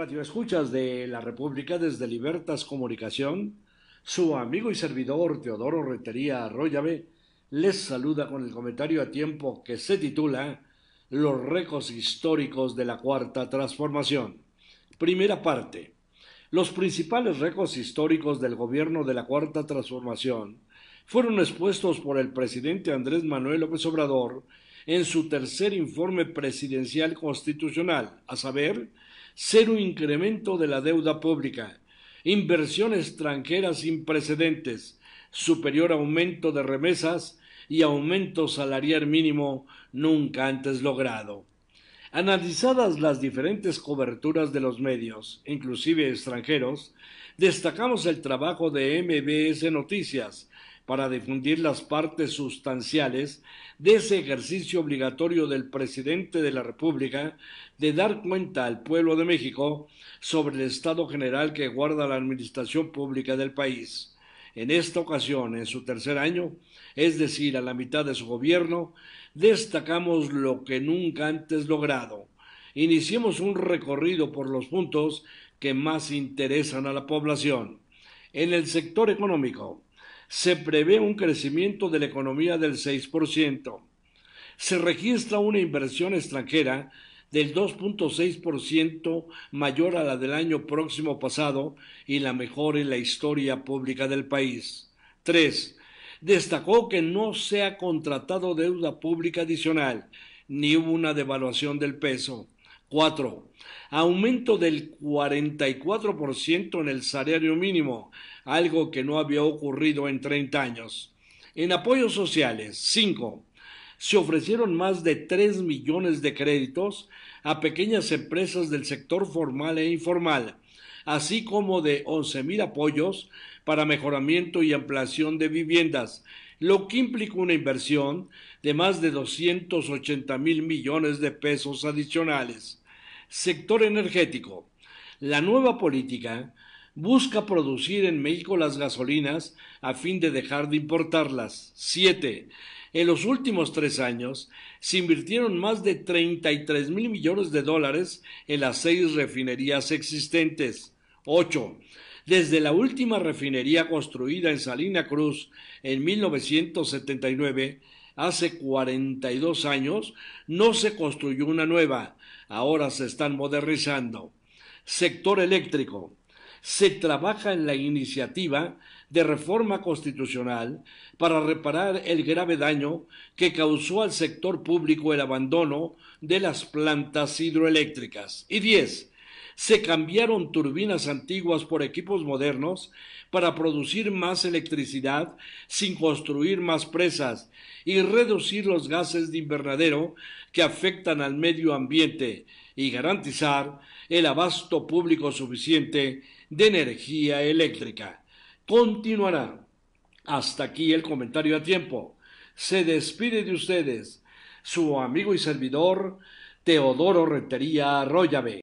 Escuchas de la República desde Libertas Comunicación, su amigo y servidor Teodoro Retería Arroyave les saluda con el comentario a tiempo que se titula Los récords históricos de la Cuarta Transformación. Primera parte. Los principales récords históricos del gobierno de la Cuarta Transformación fueron expuestos por el presidente Andrés Manuel López Obrador en su tercer informe presidencial constitucional, a saber, cero incremento de la deuda pública, inversión extranjera sin precedentes, superior aumento de remesas y aumento salarial mínimo nunca antes logrado. Analizadas las diferentes coberturas de los medios, inclusive extranjeros, destacamos el trabajo de MBS Noticias, para difundir las partes sustanciales de ese ejercicio obligatorio del presidente de la República de dar cuenta al pueblo de México sobre el estado general que guarda la administración pública del país. En esta ocasión, en su tercer año, es decir, a la mitad de su gobierno, destacamos lo que nunca antes logrado. Iniciemos un recorrido por los puntos que más interesan a la población. En el sector económico, se prevé un crecimiento de la economía del 6%. Se registra una inversión extranjera del 2.6% mayor a la del año próximo pasado y la mejor en la historia pública del país. 3. Destacó que no se ha contratado deuda pública adicional, ni hubo una devaluación del peso. 4. Aumento del 44% en el salario mínimo, algo que no había ocurrido en 30 años. En apoyos sociales, 5. Se ofrecieron más de 3 millones de créditos a pequeñas empresas del sector formal e informal, así como de once mil apoyos para mejoramiento y ampliación de viviendas, lo que implica una inversión de más de ochenta mil millones de pesos adicionales sector energético. La nueva política busca producir en México las gasolinas a fin de dejar de importarlas. 7. En los últimos tres años se invirtieron más de 33 mil millones de dólares en las seis refinerías existentes. 8. Desde la última refinería construida en Salina Cruz en 1979, hace 42 años, no se construyó una nueva, ahora se están modernizando. Sector eléctrico. Se trabaja en la iniciativa de reforma constitucional para reparar el grave daño que causó al sector público el abandono de las plantas hidroeléctricas. Y 10 se cambiaron turbinas antiguas por equipos modernos para producir más electricidad sin construir más presas y reducir los gases de invernadero que afectan al medio ambiente y garantizar el abasto público suficiente de energía eléctrica. Continuará. Hasta aquí el comentario a tiempo. Se despide de ustedes su amigo y servidor Teodoro Rentería Arroyave.